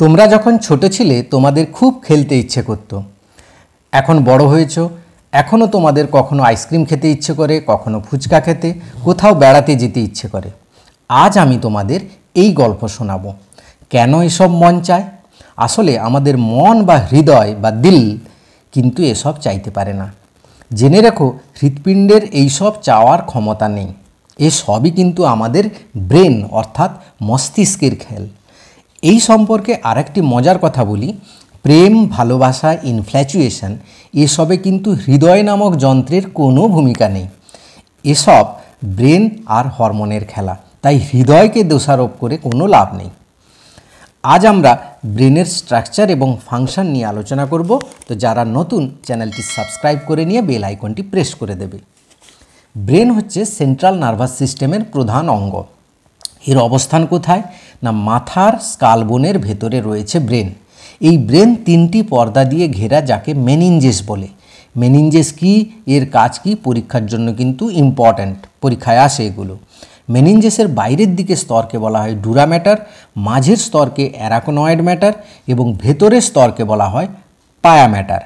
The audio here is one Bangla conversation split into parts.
তোমরা যখন ছোট ছিলে তোমাদের খুব খেলতে ইচ্ছে করত এখন বড় হয়েছ এখনও তোমাদের কখনো আইসক্রিম খেতে ইচ্ছে করে কখনো ফুচকা খেতে কোথাও বেড়াতে যেতে ইচ্ছে করে আজ আমি তোমাদের এই গল্প শোনাব কেন এসব মন চায় আসলে আমাদের মন বা হৃদয় বা দিল কিন্তু এসব চাইতে পারে না জেনে রেখো হৃৎপিণ্ডের এইসব চাওয়ার ক্ষমতা নেই এসবই কিন্তু আমাদের ব্রেন অর্থাৎ মস্তিষ্কের খেল এই সম্পর্কে আরেকটি মজার কথা বলি প্রেম ভালোবাসা ইনফ্ল্যাচুয়েশন এসবে কিন্তু হৃদয় নামক যন্ত্রের কোনো ভূমিকা নেই এসব ব্রেন আর হরমোনের খেলা তাই হৃদয়কে দোষারোপ করে কোনো লাভ নেই আজ আমরা ব্রেনের স্ট্রাকচার এবং ফাংশন নিয়ে আলোচনা করব তো যারা নতুন চ্যানেলটি সাবস্ক্রাইব করে নিয়ে বেল আইকনটি প্রেস করে দেবে ব্রেন হচ্ছে সেন্ট্রাল নার্ভাস সিস্টেমের প্রধান অঙ্গ এর অবস্থান কোথায় না মাথার স্কালবোনের ভেতরে রয়েছে ব্রেন এই ব্রেন তিনটি পর্দা দিয়ে ঘেরা যাকে মেনিনজেস বলে মেনিঞ্জেস কি এর কাজ কি পরীক্ষার জন্য কিন্তু ইম্পর্ট্যান্ট পরীক্ষায় আসে এগুলো মেনিনজেসের বাইরের দিকে স্তরকে বলা হয় ডুরা ম্যাটার মাঝের স্তরকে অ্যারাকোনয়েড ম্যাটার এবং ভেতরের স্তরকে বলা হয় পায়া ম্যাটার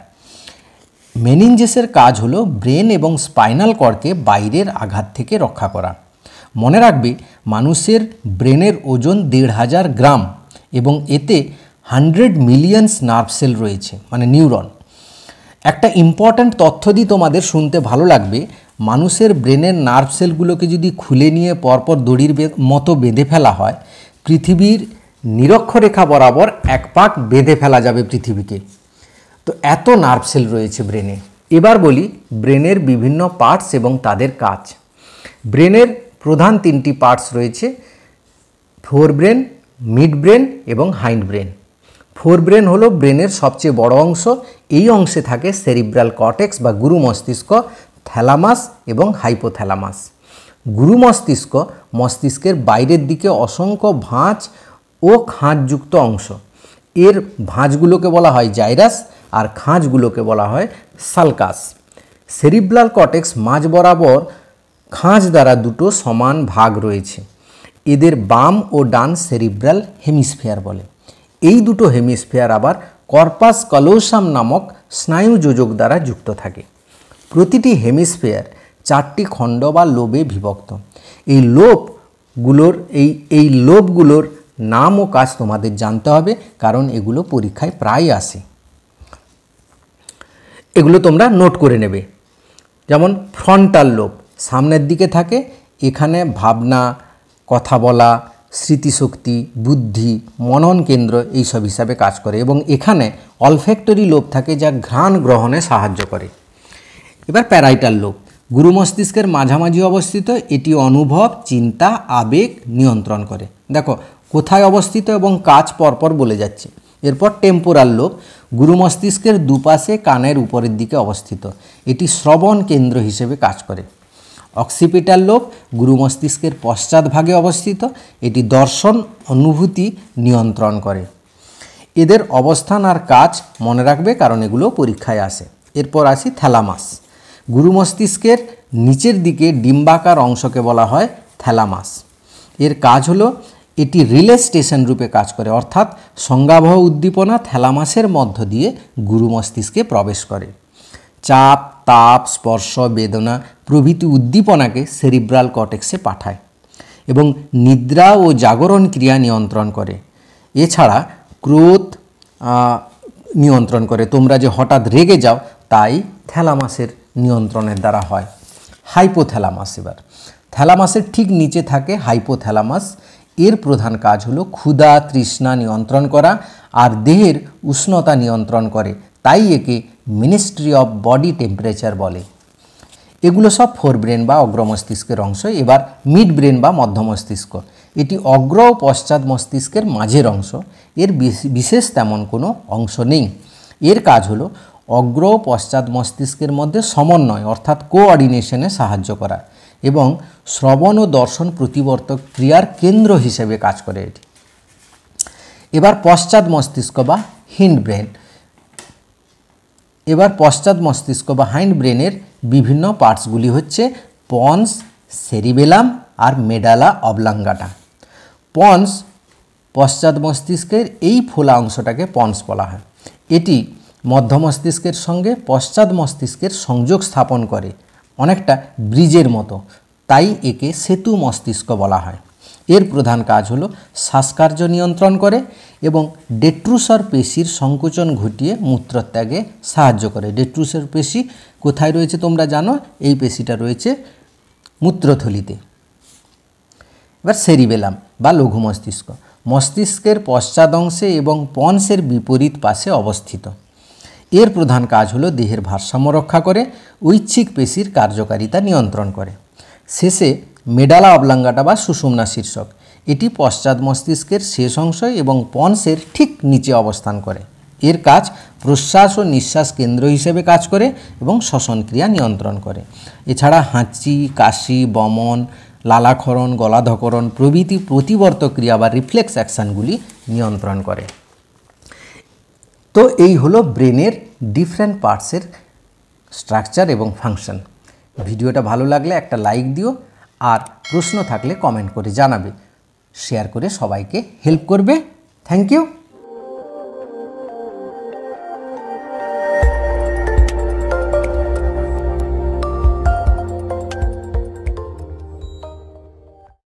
মেনিনজেসের কাজ হলো ব্রেন এবং স্পাইনাল করকে বাইরের আঘাত থেকে রক্ষা করা মনে রাখবে মানুষের ব্রেনের ওজন দেড় হাজার গ্রাম এবং এতে হান্ড্রেড মিলিয়ন্স নার্ভ সেল রয়েছে মানে নিউরন একটা ইম্পর্ট্যান্ট তথ্য দিই তোমাদের শুনতে ভালো লাগবে মানুষের ব্রেনের নার্ভ সেলগুলোকে যদি খুলে নিয়ে পরপর দড়ির মতো বেঁধে ফেলা হয় পৃথিবীর নিরক্ষরেখা বরাবর এক পাক বেঁধে ফেলা যাবে পৃথিবীকে তো এত নার্ভ সেল রয়েছে ব্রেনে এবার বলি ব্রেনের বিভিন্ন পার্টস এবং তাদের কাজ ব্রেনের প্রধান তিনটি পার্টস রয়েছে ফোর ব্রেন মিড ব্রেন এবং হাইন্ড ব্রেন ফোর ব্রেন হলো ব্রেনের সবচেয়ে বড় অংশ এই অংশে থাকে সেরিব্রাল কটেক্স বা গুরু মস্তিষ্ক থ্যালামাস এবং হাইপোথ্যালামাস গুরু মস্তিষ্ক মস্তিষ্কের বাইরের দিকে অসংখ্য ভাঁজ ও খাঁজযুক্ত অংশ এর ভাঁজগুলোকে বলা হয় জাইরাস আর খাঁজগুলোকে বলা হয় সালকাস সেরিব্রাল কটেক্স মাঝ বরাবর খাঁজ দ্বারা দুটো সমান ভাগ রয়েছে এদের বাম ও ডান সেরিব্রাল হেমিসফেয়ার বলে এই দুটো হেমিসফেয়ার আবার কর্পাস কলোসাম নামক স্নায়ু যোজক দ্বারা যুক্ত থাকে প্রতিটি হেমিসফেয়ার চারটি খণ্ড বা লোবে বিভক্ত এই লোপগুলোর এই এই লোপগুলোর নাম ও কাজ তোমাদের জানতে হবে কারণ এগুলো পরীক্ষায় প্রায় আসে এগুলো তোমরা নোট করে নেবে যেমন ফ্রন্টাল লোপ সামনের দিকে থাকে এখানে ভাবনা কথা বলা স্মৃতিশক্তি বুদ্ধি মনন কেন্দ্র এইসব হিসাবে কাজ করে এবং এখানে অলফ্যাক্টরি লোভ থাকে যা ঘ্রাণ গ্রহণে সাহায্য করে এবার প্যারাইটাল লোভ গুরু মস্তিষ্কের মাঝামাঝি অবস্থিত এটি অনুভব চিন্তা আবেগ নিয়ন্ত্রণ করে দেখো কোথায় অবস্থিত এবং কাজ পরপর বলে যাচ্ছে এরপর টেম্পোরাল লোভ গুরু মস্তিষ্কের দুপাশে কানের উপরের দিকে অবস্থিত এটি শ্রবণ কেন্দ্র হিসেবে কাজ করে অক্সিপিটাল লোভ গুরু মস্তিষ্কের ভাগে অবস্থিত এটি দর্শন অনুভূতি নিয়ন্ত্রণ করে এদের অবস্থান আর কাজ মনে রাখবে কারণ এগুলো পরীক্ষায় আসে এরপর আসি থ্যালামাস গুরু মস্তিষ্কের নিচের দিকে ডিম্বাকার অংশকে বলা হয় থ্যালামাস এর কাজ হলো এটি রিলে স্টেশন রূপে কাজ করে অর্থাৎ সংজ্ঞাবহ উদ্দীপনা থ্যালামাসের মধ্য দিয়ে গুরু মস্তিষ্কে প্রবেশ করে চাপ তাপ স্পর্শ বেদনা প্রভৃতি উদ্দীপনাকে সেরিব্রাল কটেক্সে পাঠায় এবং নিদ্রা ও জাগরণ ক্রিয়া নিয়ন্ত্রণ করে এছাড়া ক্রোধ নিয়ন্ত্রণ করে তোমরা যে হঠাৎ রেগে যাও তাই থ্যালামাসের নিয়ন্ত্রণের দ্বারা হয় হাইপোথ্যালামাস এবার থ্যালামাসের ঠিক নিচে থাকে হাইপোথ্যালামাস এর প্রধান কাজ হলো ক্ষুধা তৃষ্ণা নিয়ন্ত্রণ করা আর দেহের উষ্ণতা নিয়ন্ত্রণ করে তাই একে মিনিস্ট্রি অফ বডি টেম্পারেচার বলে এগুলো সব ফোর ব্রেন বা অগ্র মস্তিষ্কের অংশ এবার মিড ব্রেন বা মধ্য মস্তিষ্ক এটি অগ্র ও পশ্চাৎ মস্তিষ্কের মাঝের অংশ এর বিশেষ তেমন কোনো অংশ নেই এর কাজ হলো অগ্র ও পশ্চাৎ মস্তিষ্কের মধ্যে সমন্বয় অর্থাৎ কোঅর্ডিনেশনে সাহায্য করা এবং শ্রবণ ও দর্শন প্রতিবর্তক ক্রিয়ার কেন্দ্র হিসেবে কাজ করে এটি এবার পশ্চাৎ মস্তিষ্ক বা হিন্ড ব্রেন এবার পশ্চাৎ মস্তিষ্ক বা হাইন্ড ব্রেনের বিভিন্ন পার্টসগুলি হচ্ছে পন্স সেরিবেলাম আর মেডালা অবলাঙ্গাটা পন্স পশ্চাৎ মস্তিষ্কের এই ফোলা অংশটাকে পন্স বলা হয় এটি মধ্য মস্তিষ্কের সঙ্গে পশ্চাৎ মস্তিষ্কের সংযোগ স্থাপন করে অনেকটা ব্রিজের মতো তাই একে সেতু মস্তিষ্ক বলা হয় এর প্রধান কাজ হলো শ্বাসকার্য নিয়ন্ত্রণ করে এবং ডেট্রুসর পেশির সংকোচন ঘটিয়ে মূত্রত্যাগে সাহায্য করে ডেট্রুসর পেশি কোথায় রয়েছে তোমরা জানো এই পেশিটা রয়েছে মূত্রথলিতে এবার সেরিবেলাম বা লঘু মস্তিষ্ক মস্তিষ্কের পশ্চাদংশে এবং পন্সের বিপরীত পাশে অবস্থিত এর প্রধান কাজ হলো দেহের ভারসাম্য রক্ষা করে ঐচ্ছিক পেশির কার্যকারিতা নিয়ন্ত্রণ করে শেষে মেডালা অবলাঙ্গাটা বা সুষুমনা শীর্ষক এটি পশ্চাৎ মস্তিষ্কের শেষ অংশ এবং পন্সের ঠিক নিচে অবস্থান করে এর কাজ প্রশ্বাস ও নিঃশ্বাস কেন্দ্র হিসেবে কাজ করে এবং শ্বসন ক্রিয়া নিয়ন্ত্রণ করে এছাড়া হাঁচি কাশি বমন লালাক্ষরণ গলাধকরণ প্রভৃতি প্রতিবর্ত ক্রিয়া বা রিফ্লেক্স অ্যাকশানগুলি নিয়ন্ত্রণ করে তো এই হলো ব্রেনের ডিফারেন্ট পার্টসের স্ট্রাকচার এবং ফাংশন ভিডিওটা ভালো লাগলে একটা লাইক দিও আর প্রশ্ন থাকলে কমেন্ট করে জানাবে শেয়ার করে সবাইকে হেল্প করবে থ্যাংক ইউ